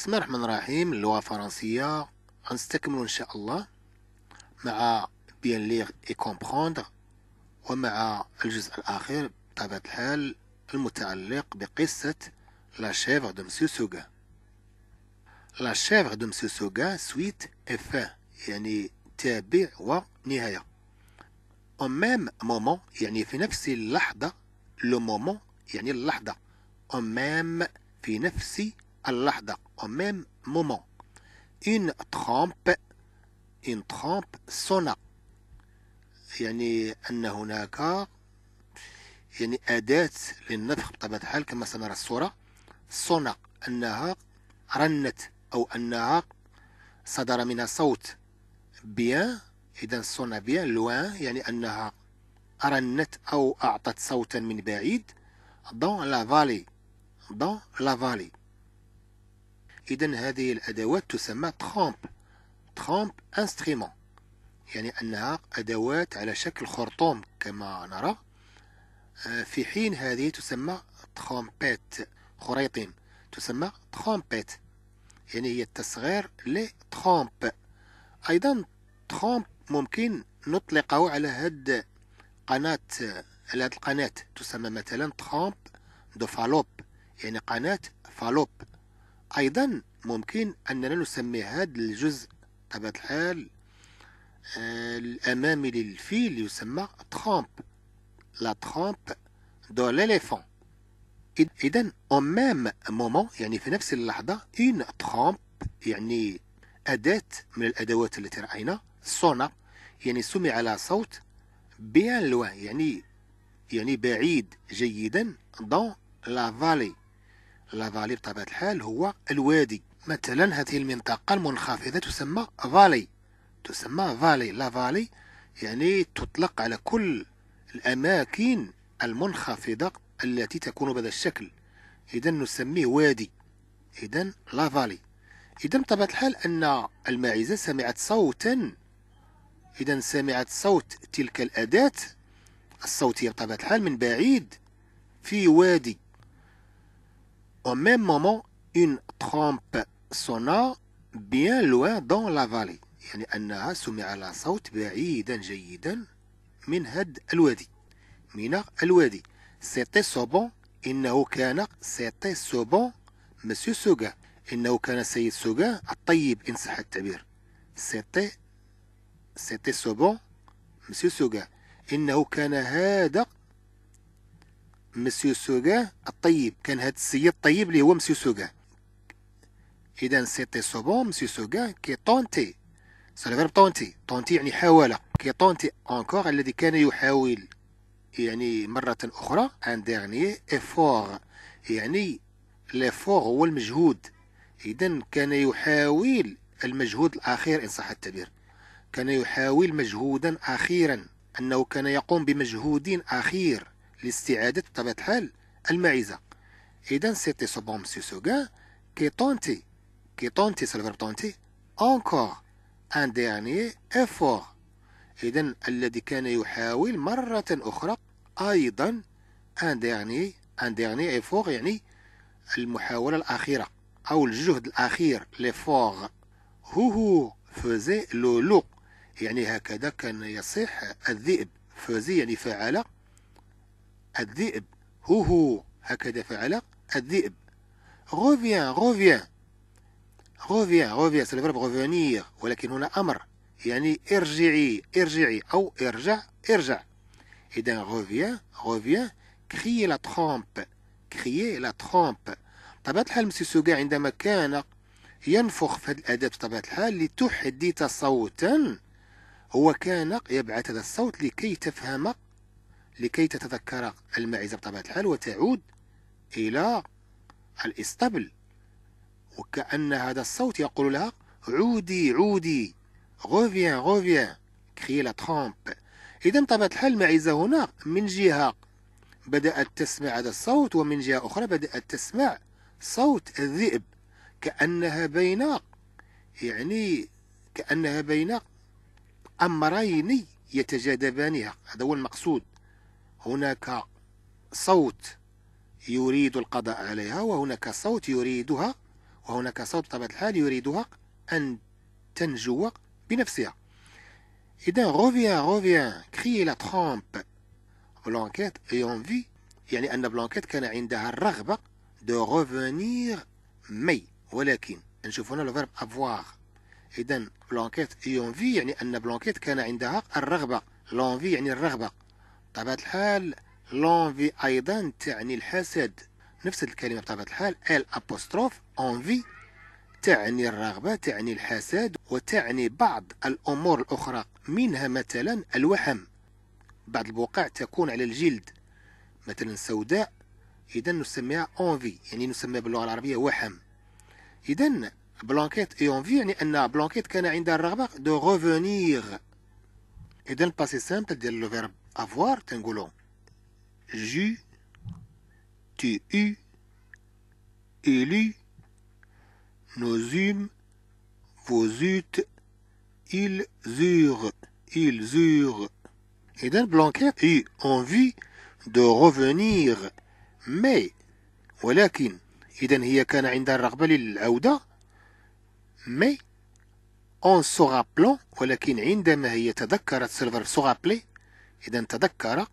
بسم الله الرحمن الرحيم اللغة الفرنسية غنستكملو إن شاء الله مع بيان ليغ اي كومبخوندر ومع الجزء الأخير بطبيعة الحال المتعلق بقصة لا شيفر دو مسيو سوغا لا شيفر دو مسيو سوغا سويت إفا يعني تابع ونهاية أو ميم مومون يعني في نفس اللحظة لو مومون يعني اللحظة أو ميم في نفس اللحظة au même moment. Une trempe, une trempe sonna يعني أن هناك يعني أداة للنفخ بطبيعة الحال كما سنرى الصورة صنع أنها رنت أو أنها صدر منها صوت بيان إذا صنع بيان لوان يعني أنها رنت أو أعطت صوتا من بعيد دون لا فالي دون لا فالي إذا هذه الأدوات تسمى ترامب ترامب انسترومون يعني أنها أدوات على شكل خرطوم كما نرى آه، في حين هذه تسمى ترامبيت خريطين تسمى ترامبيت يعني هي التصغير لترامب أيضا ترامب ممكن نطلقه على هاد قناة على هاد القناة تسمى مثلا ترامب دو فالوب يعني قناة فالوب أيضا ممكن أننا نسمي هذا الجزء بطبيعة الحال آه، الأمامي للفيل يسمى ترامب لا ترامب دو ليليفون إذا أو ميم مومون يعني في نفس اللحظة اون ترامب يعني أداة من الأدوات التي رأينا سونا يعني سمع على صوت بيان لوان يعني يعني بعيد جيدا دون لا فالي لا فالي بطبيعة الحال هو الوادي مثلا هذه المنطقة المنخفضة تسمى فالي تسمى فالي لا فالي يعني تطلق على كل الأماكن المنخفضة التي تكون بهذا الشكل إذا نسميه وادي إذا لا فالي إذا بطبيعة الحال أن الماعزة سمعت صوتا إذا سمعت صوت تلك الأداة الصوتية بطبيعة الحال من بعيد في وادي Au même moment, une trompe sonna bien loin dans la vallée يعني أنها سمع لها صوت بعيدا جيدا من هاد الوادي من الوادي سيتي سوبون إنه كان سيتي سوبون مسيو سوغا إنه كان سيد سوغا الطيب إن صح التعبير سيتي سيتي سوبون مسيو سوغا إنه كان هذا مسيو سوغا الطيب كان هاد السيد الطيب اللي هو مسيو سوغا اذا سيتي سوبون مسيو سوغا كي طونتي سالفيرب طونتي طونتي يعني حاول كي طونتي انكور الذي كان يحاول يعني مرة أخرى ان ديرني افور يعني لافور هو المجهود إذا كان يحاول المجهود الأخير إن صح التعبير كان يحاول مجهودا أخيرا أنه كان يقوم بمجهود أخير لاستعادة بطبيعة الحال المعيزة إذا سيتي سو بون مسيو سوغان كي طونتي كي طونتي الفيرب طونتي أونكوغ أن ديرني إفور إذا الذي كان يحاول مرة أخرى أيضا أن ديرني أن ديرني إفور يعني المحاولة الأخيرة أو الجهد الأخير لفوغ هو هو فوزي لو لو يعني هكذا كان يصيح الذئب فوزي يعني فعل الذئب هو هو هكذا فعل الذئب غوفيان غوفيان غوفيان غوفيان الفرب غوفيانير ولكن هنا أمر يعني ارجعي ارجعي أو ارجع ارجع إذا غوفيان غوفيان كخيي لا ترومب كخيي لا ترومب طبيعة الحال مسي سوكا عندما كان ينفخ في هذا الأداة بطبيعة الحال لتحدث صوتا هو كان يبعث هذا الصوت لكي تفهم لكي تتذكر المعزة بطبيعة الحال وتعود إلى الإسطبل وكأن هذا الصوت يقول لها عودي عودي غوفيان غوفيان كخي لا ترامب إذا بطبيعة الحال المعزة هنا من جهة بدأت تسمع هذا الصوت ومن جهة أخرى بدأت تسمع صوت الذئب كأنها بين يعني كأنها بين أمرين يتجاذبانها هذا هو المقصود هناك صوت يريد القضاء عليها وهناك صوت يريدها وهناك صوت بطبيعة الحال يريدها أن تنجو بنفسها إذا روفيان روفيان كري لا ترامب بلانكيت يونفي يعني أن بلانكيت كان عندها الرغبة دو غوفونيغ مي ولكن نشوف هنا لو فيرب افواغ إذا بلانكيت يونفي يعني أن بلانكيت كان عندها الرغبة لونفي يعني الرغبة بطبيعة الحال لونفي أيضا تعني الحسد نفس الكلمة بطبيعة الحال ال أبوستروف أونفي تعني الرغبة تعني الحسد وتعني بعض الأمور الأخرى منها مثلا الوهم بعض البقع تكون على الجلد مثلا سوداء إذا نسميها أونفي يعني نسميها باللغة العربية وهم إذا بلانكيت اي اونفي يعني أن بلانكيت كان عندها الرغبة دو غوفونيغ إذا الباسي سامبل ديال لو فيرب avoir, Tingolon. J'eus, tu eus, élu, nos hum, vos eûtes, ils eurent, ils eurent. Eden Blanquer eut envie de revenir, mais, ولكن, إذا هي كان عندها الرغبة للعودة mais en se rappelant ولكن عندما هي تذكرت سيلفر se rappeler إذا تذكر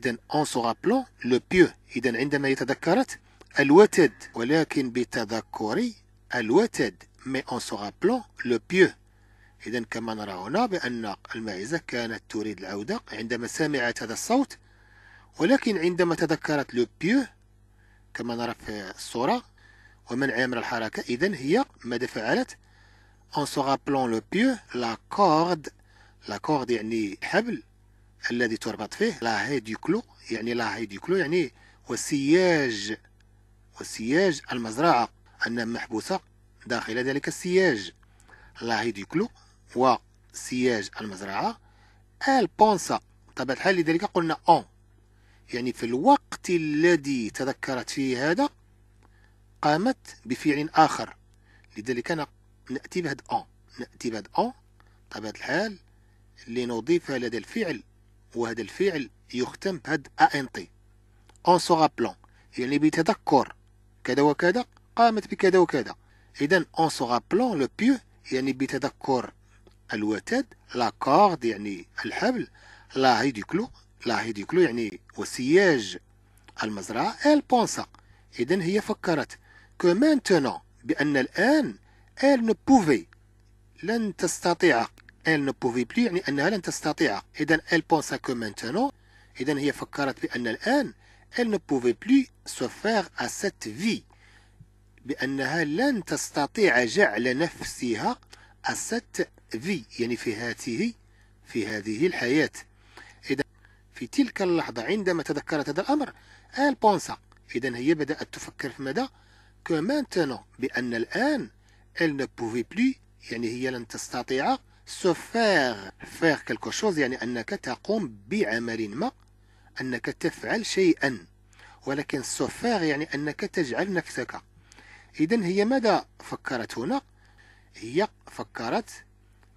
إذا أون سو رابلون لو بيو إذا عندما يتذكرت الوتد ولكن بتذكر الوتد مي أون سو رابلون لو بيو إذا كما نرى هنا بأن المعزة كانت تريد العودة عندما سمعت هذا الصوت ولكن عندما تذكرت لو بيو كما نرى في الصورة ومن من الحركة إذا هي ماذا فعلت؟ أون سو رابلون لو بيو لا كورد لا كورد يعني حبل الذي تربط فيه لا كلو يعني لا كلو يعني والسياج والسياج المزرعة أنها محبوسة داخل ذلك السياج لا كلو وسياج المزرعة البونسا طبعا الحال لذلك قلنا أون يعني في الوقت الذي تذكرت فيه هذا قامت بفعل آخر لذلك نأتي بهذا أون نأتي بهذا أون طبعا الحال لنضيفها لدى الفعل وهذا الفعل يختم بهاد تي أون سوغا بلان يعني بتذكر كذا وكذا قامت بكذا وكذا إذا أون سوغا بلان لو بيو يعني بتذكر الوتد لا كورد يعني الحبل لا هيديكلو لا هيديكلو يعني وسياج المزرعة ال بونسا إذا هي فكرت كو مانتونون بأن الآن ال نو بوفي لن تستطيع elle ne pouvait plus يعني أنها لن تستطيع إذا elle pensa que maintenant إذا هي فكرت بأن الآن elle ne pouvait plus se faire à cette vie بأنها لن تستطيع جعل نفسها à cette vie يعني في هاته في هذه الحياة إذا في تلك اللحظة عندما تذكرت هذا الأمر elle pensa إذا هي بدأت تفكر في ماذا que maintenant بأن الآن elle ne pouvait plus يعني هي لن تستطيع se faire faire quelque chose يعني أنك تقوم بعمل ما أنك تفعل شيئا ولكن se faire يعني أنك تجعل نفسك إذا هي ماذا فكرت هنا هي فكرت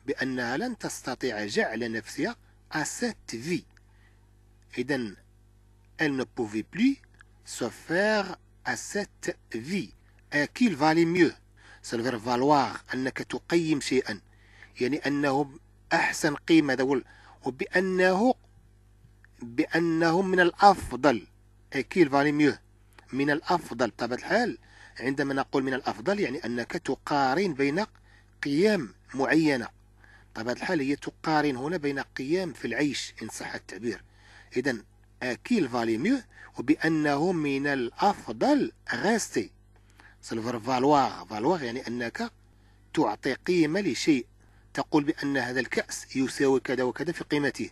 بأنها لن تستطيع جعل نفسها à cette vie إذا elle ne pouvait plus se faire à cette vie et qu'il valait mieux ça veut valoir أنك تقيم شيئا يعني أنهم أحسن قيمة دول وبأنه بأنهم من الأفضل أكيل فالي ميو من الأفضل بطبيعة الحال عندما نقول من الأفضل يعني أنك تقارن بين قيم معينة بطبيعة الحال هي تقارن هنا بين قيم في العيش إن صح التعبير إذا أكيل فالي ميو وبأنه من الأفضل غاستي سلفر فالواغ فالواغ يعني أنك تعطي قيمة لشيء تقول بأن هذا الكأس يساوي كذا وكذا في قيمته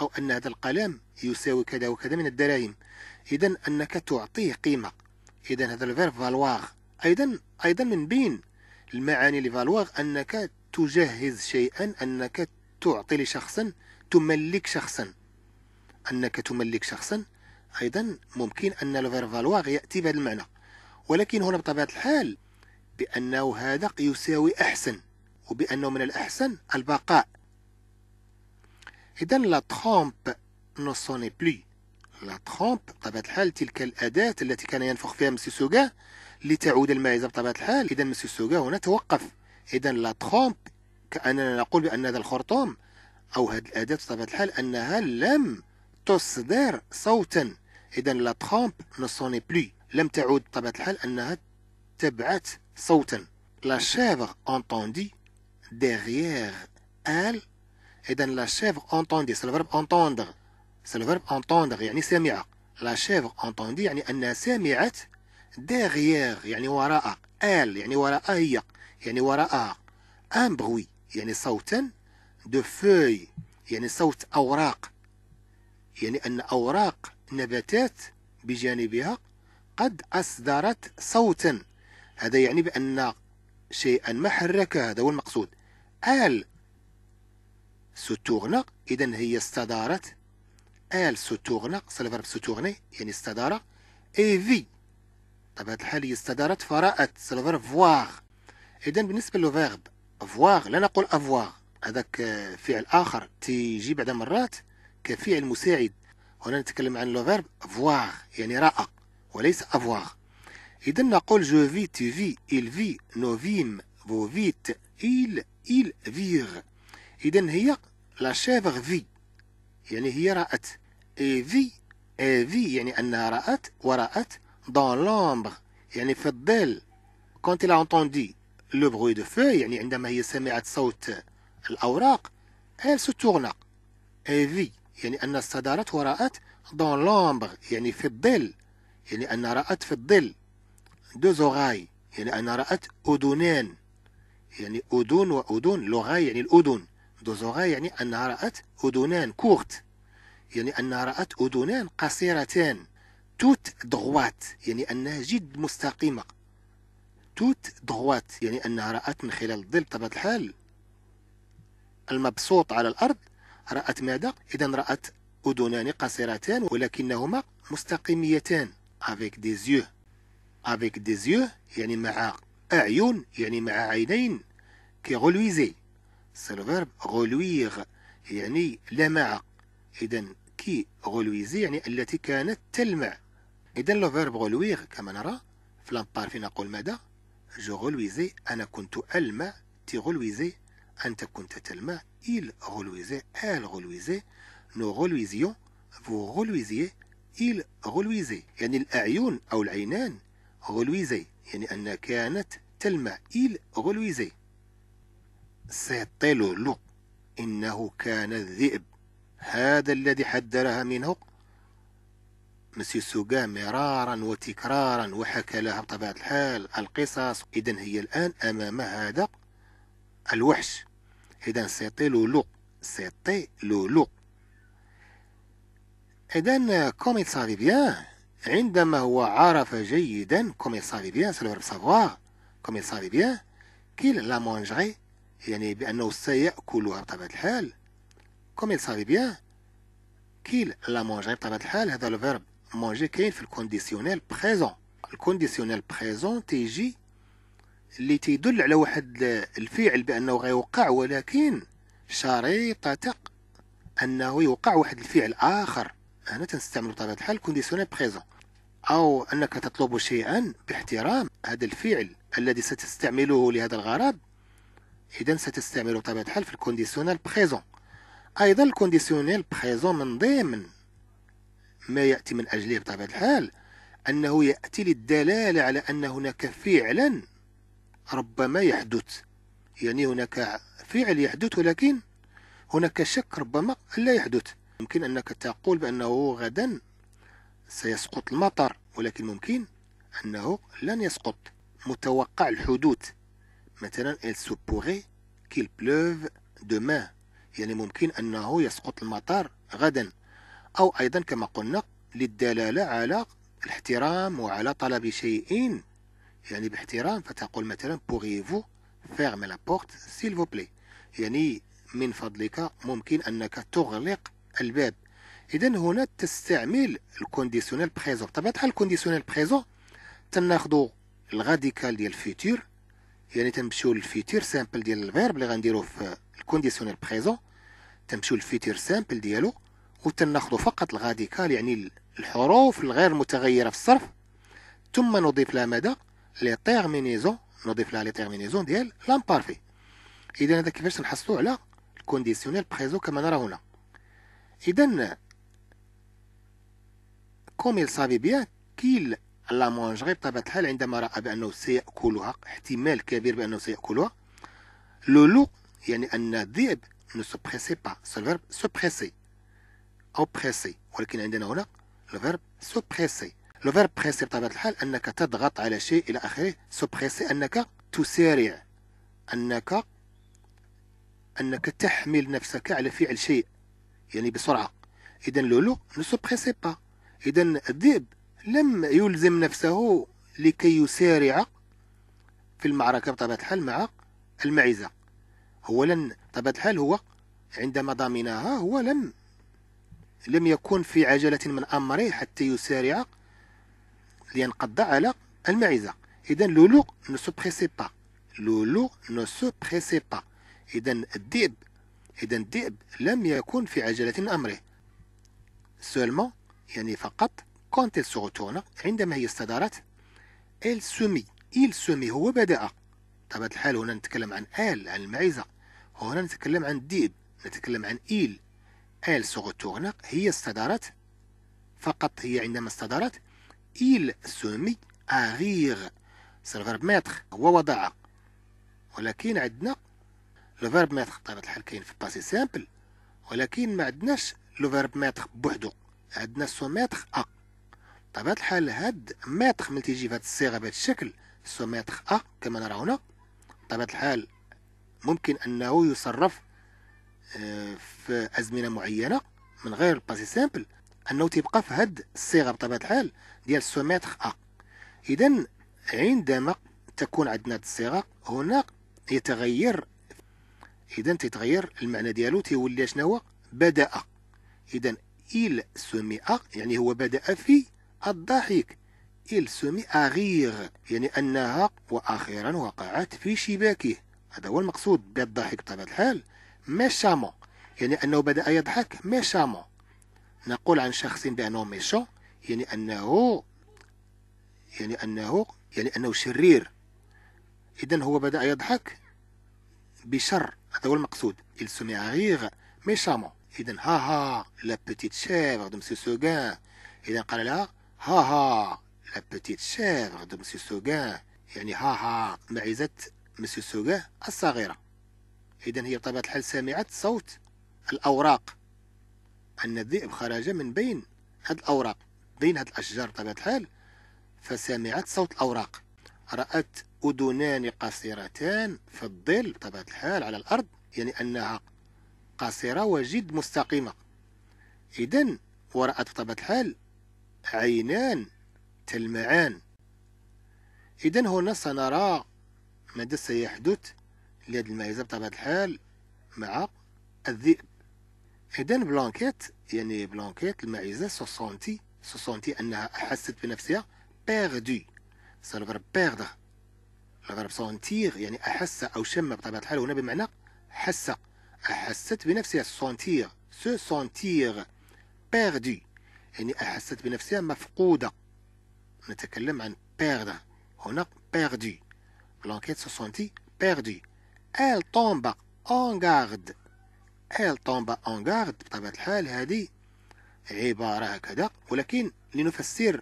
أو أن هذا القلم يساوي كذا وكذا من الدراهم إذا أنك تعطيه قيمة إذا هذا الفيرب فالواغ أيضا أيضا من بين المعاني لفالواغ أنك تجهز شيئا أنك تعطي لشخصا تملك شخصا أنك تملك شخصا أيضا ممكن أن الفيرب فالواغ يأتي بهذا المعنى ولكن هنا بطبيعة الحال بأنه هذا يساوي أحسن وبأنه من الأحسن البقاء إذا لا نو نصوني بلي لا ترومب بطبيعة الحال تلك الأداة التي كان ينفخ فيها مسيو سوغا لتعود المائزة بطبيعة الحال إذا مسيو سوغا هنا توقف إذا لا ترومب كأننا نقول بأن هذا الخرطوم أو هذه الأداة بطبيعة الحال أنها لم تصدر صوتا إذا لا نو نصوني بلي لم تعود بطبيعة الحال أنها تبعت صوتا لا شافغ انتوندي derrière ال et dans la chèvre entendit c'est le verbe entendre c'est le verbe entendre يعني سمع la chèvre entendit يعني أنها سمعت derrière يعني وراء ال يعني وراء هي يعني وراء un bruit يعني صوتا de feuilles يعني صوت أوراق يعني أن أوراق نباتات بجانبها قد أصدرت صوتا هذا يعني بأن شيئا ما حرك هذا هو المقصود آل ستغنق إذا هي استدارت آل ستغنق سلفر ستغني يعني استدار إي في طبيعة الحال هي استدارت فرأت سلفر فواغ إذا بالنسبة للفيرب فواغ لا نقول أفواغ هذاك فعل آخر تيجي بعد مرات كفعل مساعد هنا نتكلم عن لوفيرب فواغ يعني رأى وليس أفواغ إذا نقول جو في تي في إل في نوفيم فيت إيل إيل فيغ إذا هي لا شافغ في يعني هي رأت إي في إي في يعني أنها رأت ورأت دون لومبغ يعني في الظل كونت إلا انتوندي لو بغوي دو فو يعني عندما هي سمعت صوت الأوراق إل سو تورنا إي في يعني أن استدارت ورأت دون لومبغ يعني في الظل يعني أن رأت في الظل دو زوغاي يعني أن رأت أذنان يعني أذون وأذون لغة يعني الأذن دوزوغا يعني أنها رأت أذنان كورت يعني أنها رأت أذنان قصيرتان توت دغوات يعني أنها جد مستقيمة توت دغوات يعني أنها رأت من خلال الظل بطبيعة الحال المبسوط على الأرض رأت ماذا؟ إذا رأت أذنان قصيرتان ولكنهما مستقيميتان avec des yeux avec des yeux يعني مع أعين يعني مع عينين كغلويزي سي الفيرب غلويغ يعني لمع إذا كي غلويزي يعني التي كانت تلمع إذا لو فيرب غلويغ كما نرى في لامبارفي نقول ماذا جو غلويزي أنا كنت ألمع تي غلويزي أنت كنت تلمع إل غلويزي آل غلويزي نو غلويزيون فو غلويزي إل غلويزي يعني الأعين أو العينان غلويزي يعني أنها كانت تلمع إل غلويزي سيطلو لو إنه كان الذئب هذا الذي حذرها منه مسيو سوغا مرارا وتكرارا وحكى لها بطبيعة الحال القصص إذا هي الآن أمام هذا الوحش إذا سيطلو لولو سيطلو لولو إذا كوم il بيان عندما هو عرف جيدا كومي سافي بيان سي لو فيرب سافوار comme il بيان كيل لا la يعني بأنه سيأكلها بطبيعة الحال كومي سافي بيان كيل لا مونجري بطبيعة الحال هذا لو فيرب مونجي كاين في الكونديسيونيل بريزون الكونديسيونيل بريزون تيجي اللي تيدل على واحد الفعل بأنه غيوقع ولكن شريطة أنه يوقع واحد الفعل آخر هنا تنستعمل بطبيعة الحال كونديسيونيل بريزون أو أنك تطلب شيئا باحترام هذا الفعل الذي ستستعمله لهذا الغرض إذا ستستعمله بطبيعة الحال في الكونديسيونال بريزون أيضا الكونديسيونال بريزون من ضمن ما يأتي من أجله بطبيعة الحال أنه يأتي للدلالة على أن هناك فعلا ربما يحدث يعني هناك فعل يحدث ولكن هناك شك ربما لا يحدث يمكن أنك تقول بأنه غدا سيسقط المطر ولكن ممكن أنه لن يسقط متوقع الحدوث مثلا il se pourrait qu'il pleuve demain يعني ممكن أنه يسقط المطر غدا أو أيضا كما قلنا للدلالة على الاحترام وعلى طلب شيء يعني باحترام فتقول مثلا pourriez-vous fermer la porte s'il vous plaît يعني من فضلك ممكن أنك تغلق الباب اذا هنا تستعمل الكونديسيونال بريزون بطبيعه الحال الكونديسيونال بريزون تناخدو الغاديكال ديال الفيتور يعني تنمشيو للفيتور سامبل ديال الفيرب اللي غنديرو في الكونديسيونال بريزون تنمشيو للفيتور سامبل ديالو وتناخدو فقط الغاديكال يعني الحروف الغير متغيره في الصرف ثم نضيف لها ماذا لي تيرمينيزون نضيف لها لي تيرمينيزون ديال لامبارفي اذا هذا كيفاش نحصلو على الكونديسيونال بريزون كما نرى هنا اذا كوم يل سافي بيان كيل لا مونجري بطبيعة الحال عندما رأى بأنه سيأكلها احتمال كبير بأنه سيأكلها لولو يعني أن الذئب نو سو بريسي با سو الفيرب سو بريسي أو بريسي ولكن عندنا هنا le verbe se بريسي le verbe بطبيعة الحال أنك تضغط على شيء إلى آخره سو بريسي أنك تسارع أنك أنك تحمل نفسك على فعل شيء يعني بسرعة إذا لولو نو سو بريسي با إذا الذئب لم يلزم نفسه لكي يسارع في المعركة بطبيعة الحال مع المعزة أولا بطبيعة الحال هو عندما ضمنها هو لم لم يكن في عجلة من أمره حتى يسارع لينقض على المعزة إذا لولو نو سو بريسي با لولو نو سو بريسي با إذا الذئب إذا الذئب لم يكن في عجلة من أمره سولمون يعني فقط كونت السوغوتونا عندما هي استدارت ال سومي إل سومي هو بدأ طبعا الحال هنا نتكلم عن آل عن المعزة هنا نتكلم عن ديب نتكلم عن ال آل سوغوتونا هي استدارت فقط هي عندما استدارت ال سومي أغيغ سيرفر ميتر هو وضع ولكن عندنا لو فيرب ميتر بطبيعة الحال كاين في باسي سامبل ولكن ما عندناش لو فيرب ميتر بوحدو عندنا سو متر أ بطبيعة الحال هاد متر ملي تيجي في هاد الصيغة بهاد الشكل سو متر أ كما نرى هنا بطبيعة الحال ممكن أنه يصرف آه، في أزمنة معينة من غير باسي سامبل أنه تيبقى في هاد الصيغة بطبيعة الحال ديال سو متر أ إذا عندما تكون عندنا هاد الصيغة هنا يتغير اذا تيتغير المعنى ديالو تيولي شنو هو بدأ اذا il se met à يعني هو بدأ في الضحك il se met à rire يعني أنها وأخيرا وقعت في شباكه هذا هو المقصود بالضحك بطبيعة الحال méchamment يعني أنه بدأ يضحك méchamment نقول عن شخص بأنه méchant يعني أنه يعني أنه يعني أنه شرير إذا هو بدأ يضحك بشر هذا هو المقصود il se met à rire méchamment إذا ها ها لا petite شيفغ دو مسيو Seguin إذا قال لها ها ها لا petite شيفغ دو مسيو Seguin يعني ها ها معزة مسيو سوغان الصغيرة إذا هي بطبيعة الحال سمعت صوت الأوراق أن الذئب خرج من بين هاد الأوراق بين هاد الأشجار بطبيعة الحال فسمعت صوت الأوراق رأت أذنان قصيرتان في الظل بطبيعة الحال على الأرض يعني أنها قصيرة وجد مستقيمة إذن وراء بطبيعة الحال عينان تلمعان إذن هنا سنرى ماذا سيحدث لهذه الميزة بطبيعة الحال مع الذئب إذن بلانكيت يعني بلانكيت الميزة سوسونتي سوسونتي أنها أحست بنفسها بيردي سنغرب الغرب بيرده الغرب سونتيغ يعني أحس أو شم بطبيعة الحال هنا بمعنى حس أحست بنفسها سونتير سو سونتير بيردي يعني أحست بنفسها مفقودة نتكلم عن بيرد هنا بيردي بلانكيت سو سونتي بيردي إل طومبا أون garde إل طومبا أون garde بطبيعة الحال هذه عبارة هكذا ولكن لنفسر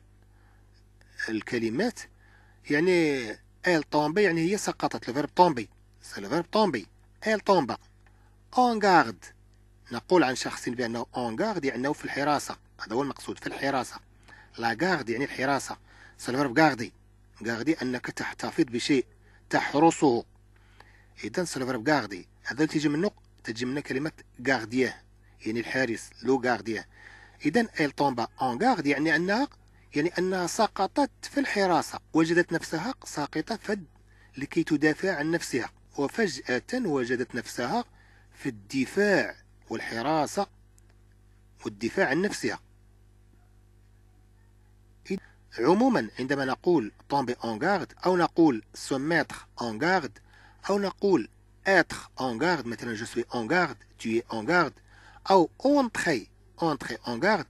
الكلمات يعني إل tombe يعني هي سقطت فيرب تومبي سي فيرب تومبي إل طومبا اون غارد نقول عن شخص بانه اون غارد يعني انه في الحراسه هذا هو المقصود في الحراسه لا غارد يعني الحراسه سنفرب غاردي غاردي انك تحتفظ بشيء تحرسه اذا سنفرب غاردي هذا تيجي منه تجي منه كلمه غارديه يعني الحارس لو غارديه اذا ايل طومبا اون غارد يعني انها يعني انها سقطت في الحراسه وجدت نفسها ساقطه فد لكي تدافع عن نفسها وفجاه وجدت نفسها في الدفاع والحراسة والدفاع عن نفسها عموما عندما نقول طومبي اون garde أو نقول سوميتر اون en أو نقول اتر اون garde مثلا جو سوي اون غارد توي اون en أو اونتري اونتري اون garde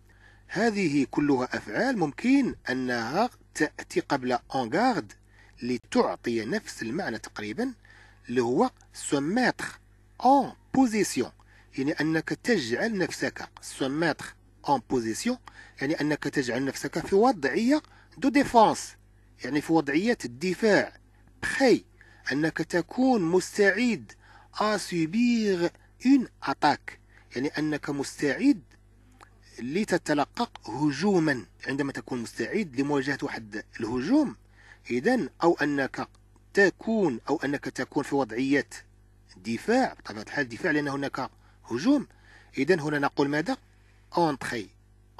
هذه كلها أفعال ممكن أنها تأتي قبل اون garde لتعطي نفس المعنى تقريبا اللي هو سوميتر en position يعني أنك تجعل نفسك se mettre en position يعني أنك تجعل نفسك في وضعية دو ديفونس يعني في وضعية الدفاع بخي أنك تكون مستعد à subir une attaque يعني أنك مستعد لتتلقق هجوما عندما تكون مستعد لمواجهة واحد الهجوم إذا أو أنك تكون أو أنك تكون في وضعية دفاع بطبيعة الحال دفاع لأن هناك هجوم إذا هنا نقول ماذا entrer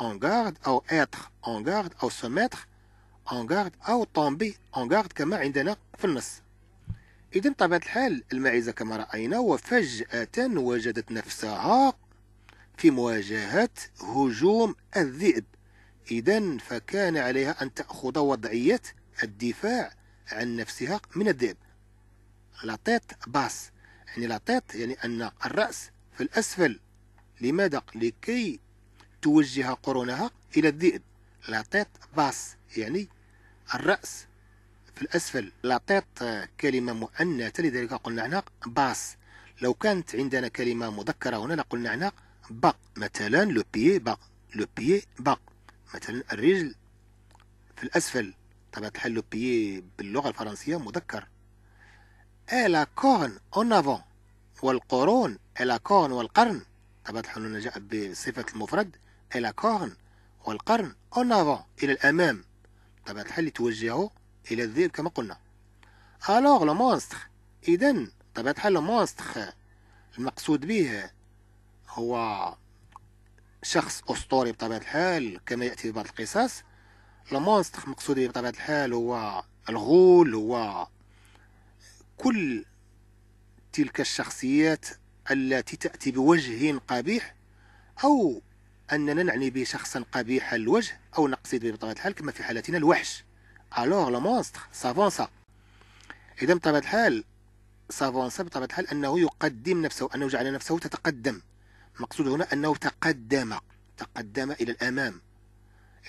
اون غارد أو اتر اون غارد أو se اون غارد أو طومبي اون غارد كما عندنا في النص إذا بطبيعة الحال المعيزه كما رأينا وفجأة وجدت نفسها في مواجهة هجوم الذئب إذا فكان عليها أن تأخذ وضعية الدفاع عن نفسها من الذئب لا باس يعني العطيط يعني أن الرأس في الأسفل لماذا؟ لكي توجه قرونها إلى الذئب العطيط باس يعني الرأس في الأسفل العطيط آه، كلمة مؤنثة لذلك قلنا هنا باس لو كانت عندنا كلمة مذكرة هنا لقلنا هنا با مثلا لو بيي با لو بيي با مثلا الرجل في الأسفل طبعا الحال لو بيي باللغة الفرنسية مذكر إلى كون أون أفون والقرون إلى كون والقرن طبعا الحنونة جاء بصفة المفرد إلى كون والقرن أون أفون إلى الأمام طبعا الحال توجهه إلى الذئب كما قلنا ألوغ لو مونستر إذن طبعا الحال monstre المقصود به هو شخص أسطوري بطبيعة الحال كما يأتي في بعض القصص المونستر مقصود به بطبيعة الحال هو الغول هو كل تلك الشخصيات التي تأتي بوجه قبيح أو أننا نعني به شخصا قبيح الوجه أو نقصد بطبيعة الحال كما في حالتنا الوحش ألوغ لو مونستر سافونسا إذا بطبيعة الحال سافونسا بطبيعة الحال أنه يقدم نفسه أنه جعل نفسه تتقدم مقصود هنا أنه تقدم تقدم إلى الأمام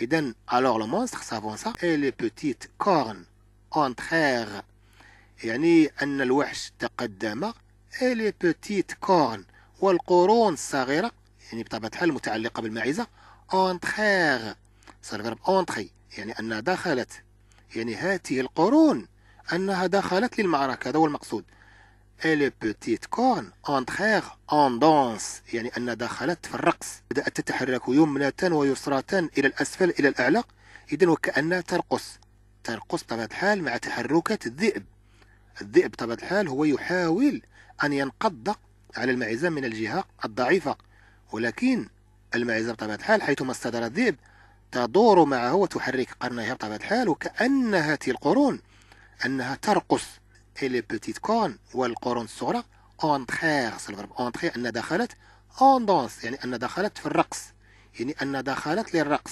إذا ألوغ لو مونستر سافونسا إي لي بوتيت كورن اونتخيغ يعني أن الوحش تقدم لي بوتيت كورن والقرون الصغيرة يعني بطبيعة الحال متعلقة بالمعزة أونتخيغ صار أونتخي يعني أنها دخلت يعني هاته القرون أنها دخلت للمعركة هذا هو المقصود لي بوتيت كورن أونتخيغ أون دونس يعني أنها دخلت في الرقص بدأت تتحرك يمنة ويسرة إلى الأسفل إلى الأعلى إذا وكأنها ترقص ترقص بطبيعة الحال مع تحركات الذئب الذئب بطبيعة الحال هو يحاول أن ينقض على المعزة من الجهة الضعيفة ولكن المعزة بطبيعة الحال حيثما استدار الذئب تدور معه وتحرك قرنها بطبيعة الحال وكأنها القرون أنها ترقص لي بيتيت كون والقرون الصغرى أونتخيرس الفرب أونتخيغ أن دخلت أوندونس يعني أن دخلت في الرقص يعني أن دخلت للرقص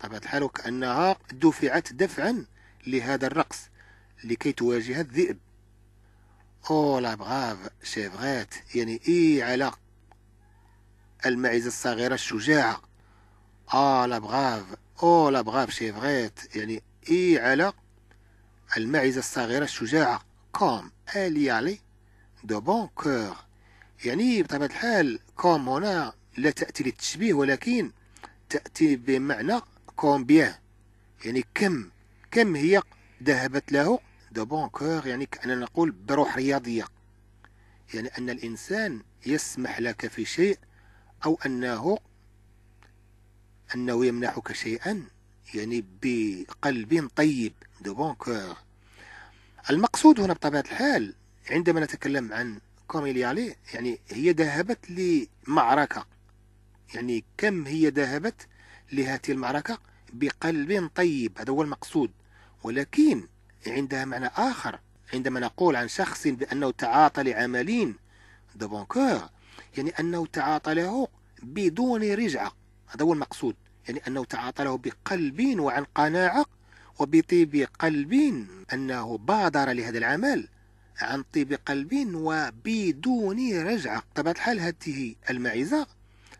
بطبيعة الحال وكأنها دفعت دفعا لهذا الرقص لكي تواجه الذئب Oh لا بغاف شيفغات يعني إي على المعزة الصغيرة الشجاعة آه لا بغاف أو لا بغاف شيفغات يعني إي على المعزة الصغيرة الشجاعة كوم ألي علي دو بون كور يعني إيه بطبيعة الحال كوم هنا لا تأتي للتشبيه ولكن تأتي بمعنى بيان يعني كم كم هي ذهبت له دو بون كور يعني كأننا نقول بروح رياضية يعني أن الإنسان يسمح لك في شيء أو أنه أنه يمنحك شيئا يعني بقلب طيب دو بون كور المقصود هنا بطبيعة الحال عندما نتكلم عن كوميليالي يعني هي ذهبت لمعركة يعني كم هي ذهبت لهذه المعركة بقلب طيب هذا هو المقصود ولكن عندها معنى آخر عندما نقول عن شخص بأنه تعاطى لعملين دو يعني أنه تعاطى له بدون رجعة هذا هو المقصود يعني أنه تعاطى له بقلب وعن قناعة وبطيب قلب أنه بادر لهذا العمل عن طيب قلب وبدون رجعة طبعا الحال هذه المعزة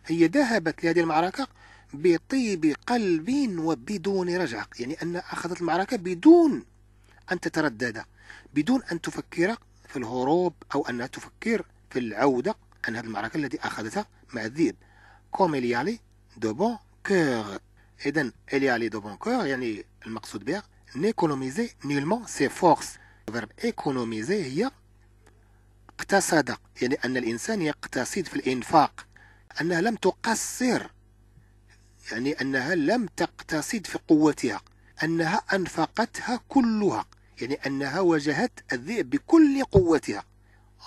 هي ذهبت لهذه المعركة بطيب قلب وبدون رجعة يعني أن أخذت المعركة بدون أن تتردد بدون أن تفكر في الهروب أو أنها تفكر في العودة عن هذه المعركة التي أخذتها مع الذئب كوميليالي دو بون كور إذا إليالي دو بون كور يعني المقصود بها نيكونوميزي نيلمون سي فورس فيرب ايكونوميزي هي اقتصد يعني أن الإنسان يقتصد في الإنفاق أنها لم تقصر يعني أنها لم تقتصد في قوتها أنها أنفقتها كلها يعني أنها واجهت الذئب بكل قوتها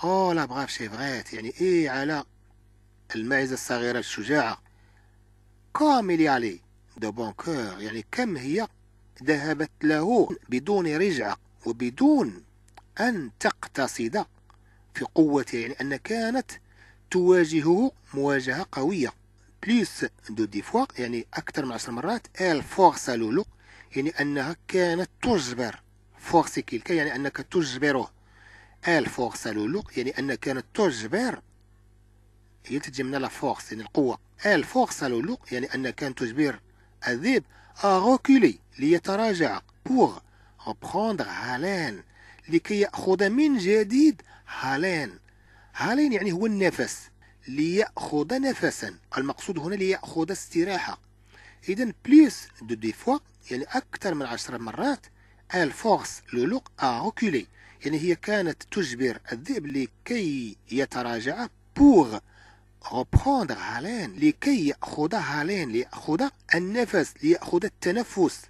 أو آه، لا بغاف شي بغات يعني إيه على المعزة الصغيرة الشجاعة كامل عليه دو بون كور يعني كم هي ذهبت له بدون رجعة وبدون أن تقتصد في قوتها يعني أن كانت تواجهه مواجهة قوية بليس دو دي فوا يعني أكثر من عشر مرات الفورسا لولو يعني أنها كانت تجبر فورسي كيلكا يعني أنك تجبره ال فورس لولو يعني أنك تجبر هي يعني يعني تجي من لا فورس يعني القوة ال فورس لولو يعني أنك تجبر الذئب أغوكولي ليتراجع بوغ reprendre هالين لكي يأخذ من جديد هالين هالين يعني هو النفس ليأخذ نفسا المقصود هنا ليأخذ استراحة إذا بليس دو دي فوا يعني أكثر من عشر مرات الفورس لولوق أروكولي يعني هي كانت تجبر الذئب لكي يتراجع بوغ reprendre هالين لكي يأخذ هالين ليأخذ النفس ليأخذ التنفس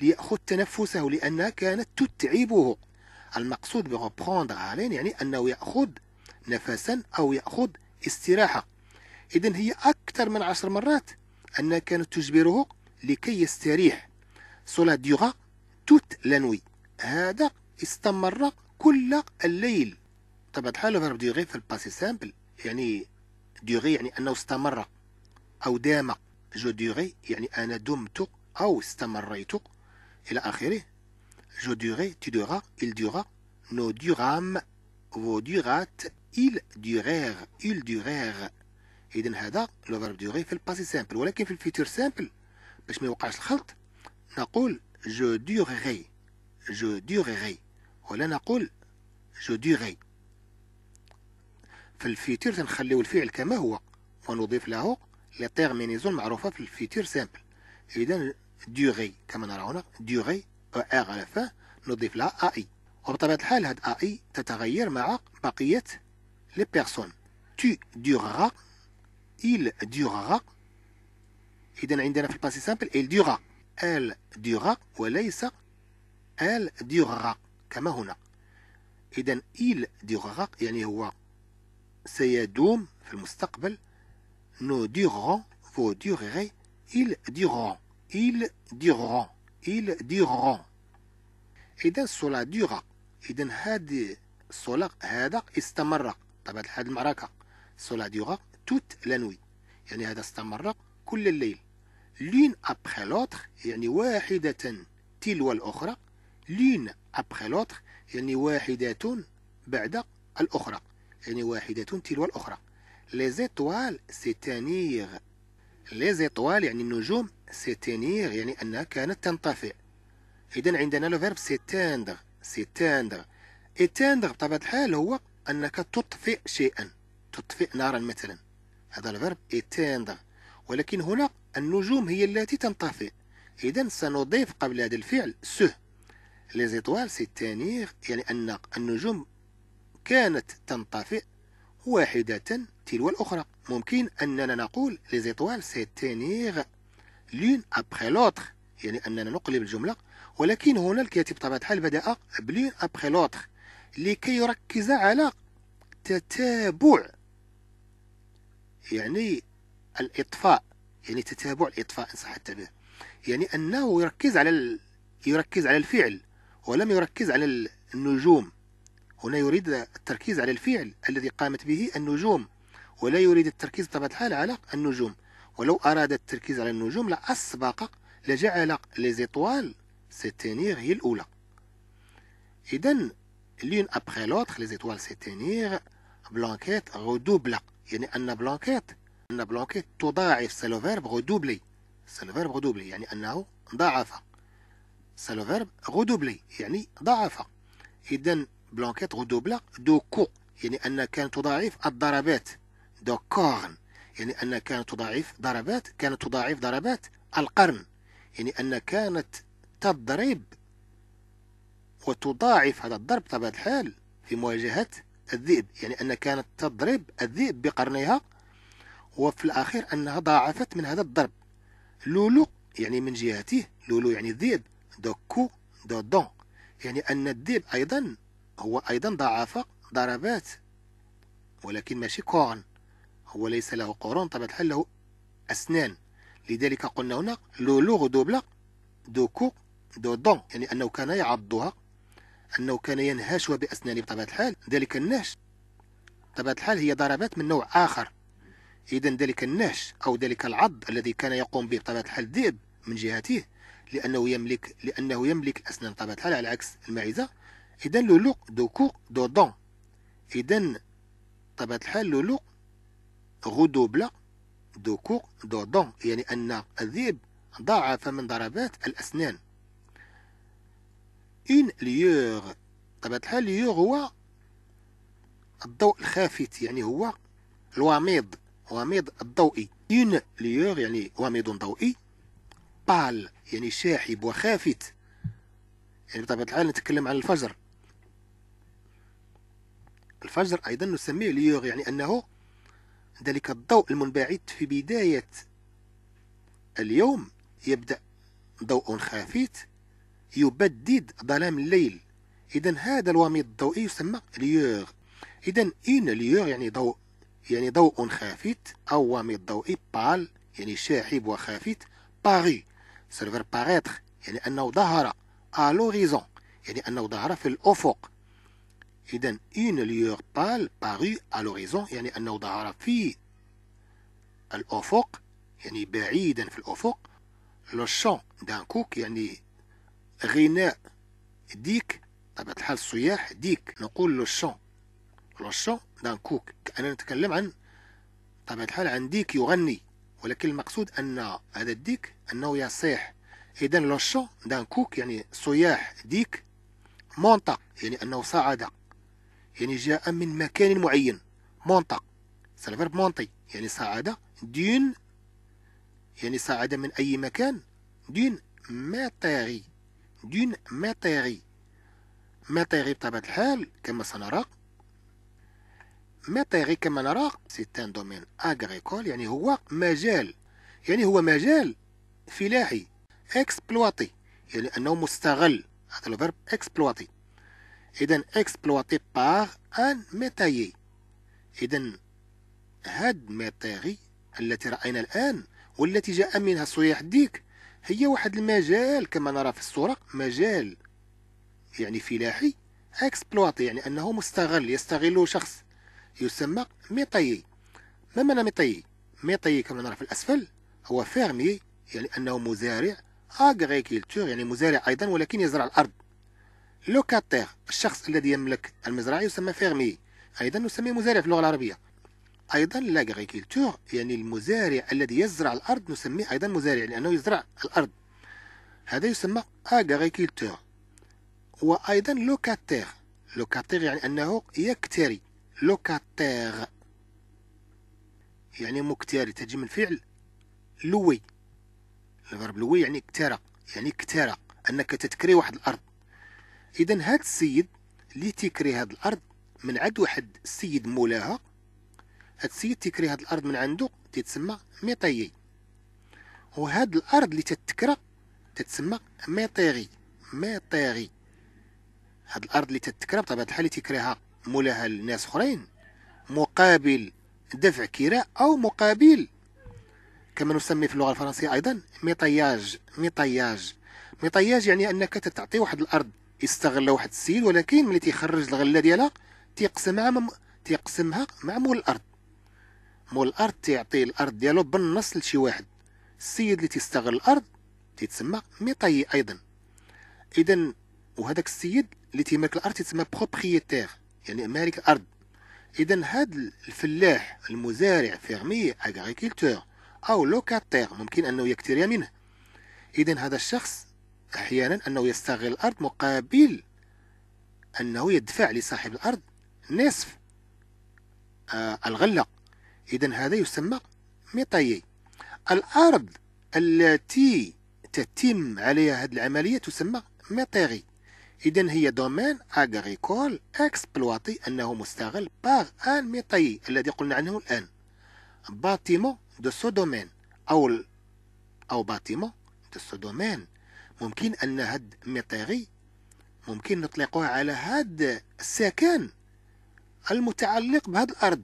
ليأخذ تنفسه لأنها كانت تتعبه المقصود بreprendre هالين يعني أنه يأخذ نفسا أو يأخذ استراحة إذا هي أكثر من عشر مرات أنها كانت تجبره لكي يستريح سولا dura توت لانوي هذا استمر كل الليل طبعا الحال فيرب ديغي في الباسي سامبل يعني ديغي يعني أنه استمر أو دام جو ديغي يعني أنا دمت أو استمريت إلى آخره جو ديغي تي ديغا إل ديغا نو ديغام فو ديغات إل ديغير إل ديغير إذا هذا لو فيرب ديغي في الباسي سامبل ولكن في الفيتور سامبل باش ما يوقعش الخلط نقول je durerai je durerai ولا نقول je durerai في الفيتير تنخليو الفعل كما هو ونضيف له لي تيرمينيزون معروفه في الفيتير سامبل اذا durer كما نرى هنا او ار على فا نضيف لها اي وبطبيعه الحال هاد اي تتغير مع بقيه لي بيرسون tu dureras il durera اذا عندنا في الباسي سامبل il durera آل ديغا وليس آل ديغا كما هنا إذا إيل ديغا يعني هو سيدوم في المستقبل نو ديغون فو ديغيغي إيل ديغون إيل ديغون إيل ديغون إذا سولا ديغا إذا هذه سولا هذا استمر طبعا هذه المعركة سولا ديغا توت لانوي يعني هذا استمر كل الليل لين ابخي l'autre يعني واحدة تلو الأخرى لين ابخي l'autre يعني واحدة بعد الأخرى يعني واحدة تلو الأخرى les étoiles s'éteignirent يعني النجوم s'éteignirent يعني أنها كانت تنطفئ إذا عندنا لو فيرب s'éteindre s'éteindre éteindre بطبيعة الحال هو أنك تطفئ شيئا تطفئ نارا مثلا هذا الفيرب إتاندغ ولكن هنا النجوم هي التي تنطفئ إذا سنضيف قبل هذا الفعل سه لي زيتوال سي تانيغ يعني أن النجوم كانت تنطفئ واحدة تلو الأخرى ممكن أننا نقول لي زيتوال سي تانيغ لون أبخي لوطخ يعني أننا نقلب الجملة ولكن هنا الكاتب طبعا الحال بدأ بلون أبخي لوطخ لكي يركز على تتابع يعني الإطفاء يعني تتابع الإطفاء إن صح التعبير يعني أنه يركز على ال... يركز على الفعل ولم يركز على النجوم هنا يريد التركيز على الفعل الذي قامت به النجوم ولا يريد التركيز طبعا الحال على النجوم ولو أراد التركيز على النجوم لأسبق لجعل زيتوال سيتينيغ هي الأولى إذا لين أبخي لي زيتوال سيتينيغ بلانكيت غدوبلا يعني أن بلانكيت أن بلوكي تضاعف سالوفيرب غدوبلي سالوفيرب غدوبلي يعني أنه ضاعف سالوفيرب غدوبلي يعني ضاعف إذا بلانكيت غدوبلا دو كو يعني أن كانت تضاعف الضربات دو كورن يعني أن كانت تضاعف ضربات كانت تضاعف ضربات القرن يعني أن كانت تضرب وتضاعف هذا الضرب طبعا الحال في مواجهة الذئب يعني أن كانت تضرب الذئب بقرنها وفي الأخير أنها ضاعفت من هذا الضرب لولو يعني من جهته لولو يعني ذيب دوكو دودون يعني أن الذيب أيضا هو أيضا ضعف ضربات ولكن ماشي كورن هو ليس له قرون طبعا الحال له أسنان لذلك قلنا هنا لولو دوبلا دوكو دودون يعني أنه كان يعضها أنه كان ينهشها بأسنانه بطبيعة الحال ذلك النهش بطبيعة الحال هي ضربات من نوع آخر إذا ذلك النهش أو ذلك العض الذي كان يقوم به بطبيعة الحال الذئب من جهته لأنه يملك لأنه يملك الأسنان بطبيعة الحال على عكس المعزة إذا لولوق دو كو دو دون إذا بطبيعة الحال لولوق غدوبلا دو كو دو دون يعني أن الذئب ضاعف من ضربات الأسنان إن ليوغ بطبيعة الحال ليوغ هو الضوء الخافت يعني هو الوميض غميض الضوئي اون ليور يعني غميض ضوئي بال يعني شاحب وخافت يعني بطبيعة الحال نتكلم عن الفجر الفجر أيضا نسميه ليور يعني أنه ذلك الضوء المنبعث في بداية اليوم يبدأ ضوء خافت يبدد ظلام الليل إذا هذا الوميض الضوئي يسمى ليور إذا اين ليور يعني ضوء يعني ضوء خافت أو وامي الضوئي بال يعني شاحب وخافت باغي سيرفر باغيتر يعني أنه ظهر ألوريزون يعني أنه ظهر في الأفق إذا إين ليور بال باغي ألوريزون يعني أنه ظهر في الأفق يعني بعيدا في الأفق لو شون دان كوك يعني غناء ديك طبعا الحال الصياح ديك نقول لو شون لوشو دان كوك أنا نتكلم عن طبعا الحال عن ديك يغني ولكن المقصود أن هذا الديك أنه يصيح إذا لوشو دان كوك يعني صياح ديك مونطا يعني أنه صعد يعني جاء من مكان معين مونطا سالفرب مونطي يعني صعد دون يعني صعد من أي مكان دون ماتيري دون ماتيري ماتيري بطبيعة الحال كما سنرى ميطيغي كما نرى سيتان دومين اغريكول يعني هو مجال يعني هو مجال فلاحي اكسبلواتي يعني انه مستغل هذا فيرب اكسبلواتي اذا اكسبلواتي باغ ان ميتايي اذا هاد ميتاغي التي راينا الان والتي جاء منها صياح ديك هي واحد المجال كما نرى في الصوره مجال يعني فلاحي اكسبلواتي يعني انه مستغل يستغل شخص يسمى ميطيي ما معنى ميطيي ميطيي كما نعرف الأسفل هو فيرمي يعني أنه مزارع اغريكولتور يعني مزارع أيضا ولكن يزرع الأرض لوكاتير الشخص الذي يملك المزرعة يسمى فيرمي أيضا نسميه مزارع في اللغة العربية أيضا لاغريكولتور يعني المزارع الذي يزرع الأرض نسميه أيضا مزارع لأنه يزرع الأرض هذا يسمى اغريكولتور وأيضا لوكاتير لوكاتير يعني أنه يكتري لوكاتير يعني مكتاري تجي من فعل لوي الفرب لوي يعني اكترى يعني اكترى انك تتكري واحد الارض اذا هذا السيد اللي تيكري هاد الارض من عند واحد السيد مولاها هاد السيد تيكري هاد الارض من عنده تتسمى ميطيي وهاد الارض اللي تتكرى تتسمى ميطيغي ميطيغي هاد الارض اللي تتكرى بطبيعه الحال تيكريها مولاها لناس اخرين مقابل دفع كراء او مقابل كما نسمي في اللغه الفرنسيه ايضا ميطياج ميطياج ميطياج يعني انك تعطي واحد الارض يستغل واحد السيد ولكن ملي تيخرج الغله ديالها تيقسمها مم... تيقسمها مع مول الارض مول الارض تيعطي الارض ديالو بالنص لشي واحد السيد اللي تيستغل الارض تيتسمى ميطي ايضا اذا وهذاك السيد اللي تيملك الارض تيتسمى بروبريتير يعني أمريكا أرض إذا هذا الفلاح المزارع فيرمي اغريكولتور أو لوكاتير ممكن أنه يكتري منه إذا هذا الشخص أحيانا أنه يستغل الأرض مقابل أنه يدفع لصاحب الأرض نصف آه الغلة إذا هذا يسمى ميطايي الأرض التي تتم عليها هذه العملية تسمى ميطيري إذن هي دومين أغريكول إكسبلواتي أنه مستغل باغ أن ميطي الذي قلنا عنه الآن باتيمون دو سو دومين أو أو باتيمون دو سو دومين ممكن أن هاد ميطيغي ممكن نطلقوها على هاد السكن المتعلق بهاد الأرض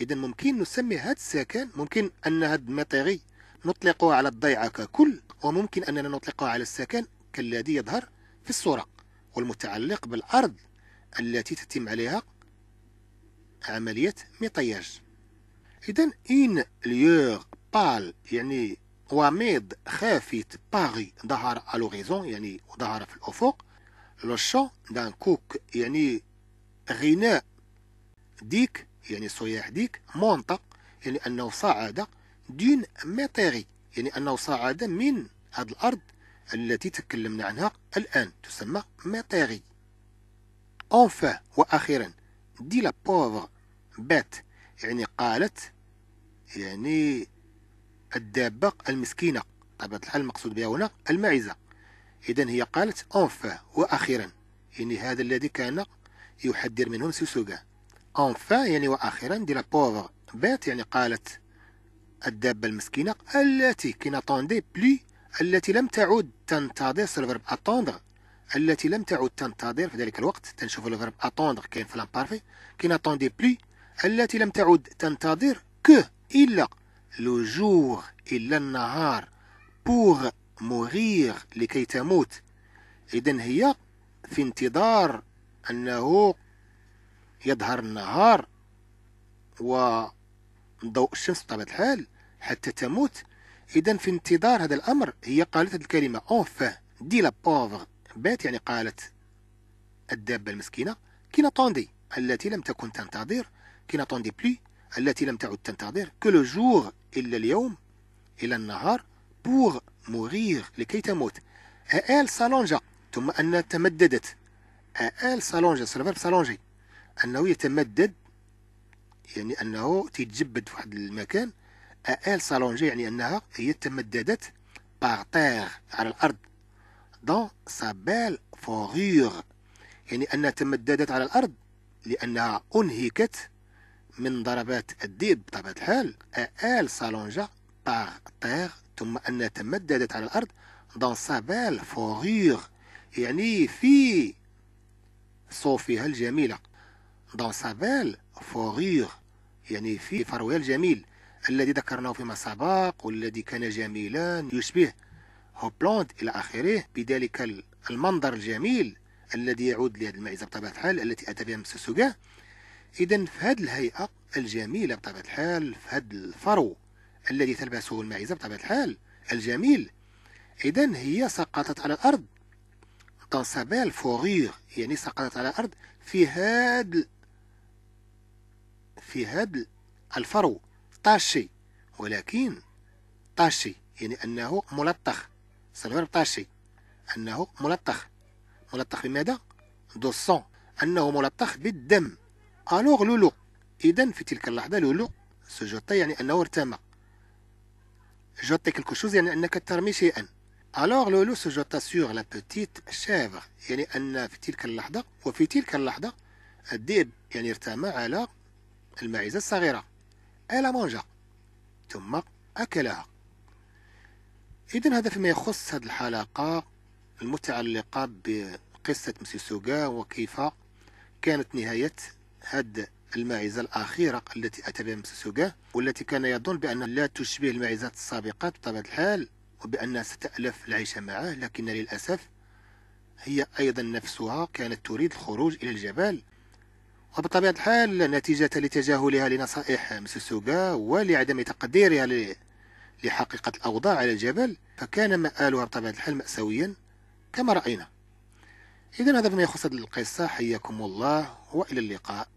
إذن ممكن نسمي هاد السكن ممكن أن هاد ميطيغي نطلقه على الضيعة ككل وممكن أننا نطلقه على السكن كالذي يظهر في الصورة والمتعلق بالأرض التي تتم عليها عملية مطياج إذن إن ليوغ بال يعني وميض خافت باغي ظهر ألوغيزون يعني ظهر في الأفق لو دان كوك يعني غناء ديك يعني صياح ديك منطق يعني أنه صعد دون ميطيري يعني أنه صعد من هذه الأرض التي تكلمنا عنها الآن تسمى ماتيري enfin وأخيرا دي لا بوفر بات يعني قالت يعني الدابة المسكينة طبعا الحال المقصود بها هنا الماعزة إذا هي قالت enfin وأخيرا يعني هذا الذي كان يحذر منهم سوسوغا enfin يعني وأخيرا دي لا بوفر بات يعني قالت الدابة المسكينة التي كي طوندي بلي التي لم تعد تنتظر سو الفيرب اتوندغ التي لم تعد تنتظر في ذلك الوقت تنشوف الفيرب اتوندغ كاين في لامبارفي كاين اتوندي بلي التي لم تعد تنتظر كو الا لو جور الا النهار بوغ موغيغ لكي تموت اذا هي في انتظار انه يظهر النهار وضوء الشمس بطبيعه الحال حتى تموت إذا في انتظار هذا الأمر هي قالت هذه الكلمة اوف دي لا بوفر بات يعني قالت الدابة المسكينة كي طوندي التي لم تكن تنتظر كي طوندي بلي التي لم تعد تنتظر كو جور إلا اليوم إلى النهار بور موغيغ لكي تموت آل سالونجا ثم أن تمددت آل سالونجا سلفر سالونجي أنه يتمدد يعني أنه تيتجبد في واحد المكان ال سالونجي يعني انها هي تمددت باغ تيغ على الارض دون سا بيل فوغيغ يعني انها تمددت على الارض لانها انهكت من ضربات الديب بطبيعه الحال ال سالونجا باغ تيغ ثم انها تمددت على الارض دون سا بيل فوغيغ يعني في صوفها الجميله دون سا بيل فوغيغ يعني في فروها الجميل الذي ذكرناه فيما سبق والذي كان جميلا يشبه هوبلاند إلى آخره بذلك المنظر الجميل الذي يعود لهذه المعزة بطبيعة الحال التي أتى بها مسوسوكا إذا في هذه الهيئة الجميلة بطبيعة الحال في هذا الفرو الذي تلبسه المعزة بطبيعة الحال الجميل إذا هي سقطت على الأرض سابيل فوغيغ يعني سقطت على الأرض في هذا في هذا الفرو طاشي ولكن طاشي يعني أنه ملطخ سنعرف طاشي أنه ملطخ ملطخ بماذا؟ دو سون أنه ملطخ بالدم ألوغ لولو إذا في تلك اللحظة لولو سو جوتي يعني أنه ارتمى جوتي كلكو شوز يعني أنك ترمي شيئا ألوغ لولو سو جوتا سيغ لا بوتيت شافغ يعني أن في تلك اللحظة وفي تلك اللحظة الذئب يعني ارتمى على المعزة الصغيرة إلى مانجا ثم أكلها إذا هذا فيما يخص هذه الحلقة المتعلقة بقصة مسيسوغا وكيف كانت نهاية هذه الماعزة الأخيرة التي أتى بها مسيسوغا والتي كان يظن بأنها لا تشبه الماعزات السابقة بطبيعة الحال وبأنها ستألف العيش معه لكن للأسف هي أيضا نفسها كانت تريد الخروج إلى الجبل وبطبيعة الحال نتيجة لتجاهلها لنصائح مسوسوغا ولعدم تقديرها لحقيقة الأوضاع على الجبل فكان مآلها بطبيعة الحال مأساويا كما رأينا إذا هذا فيما يخص القصة حياكم الله وإلى اللقاء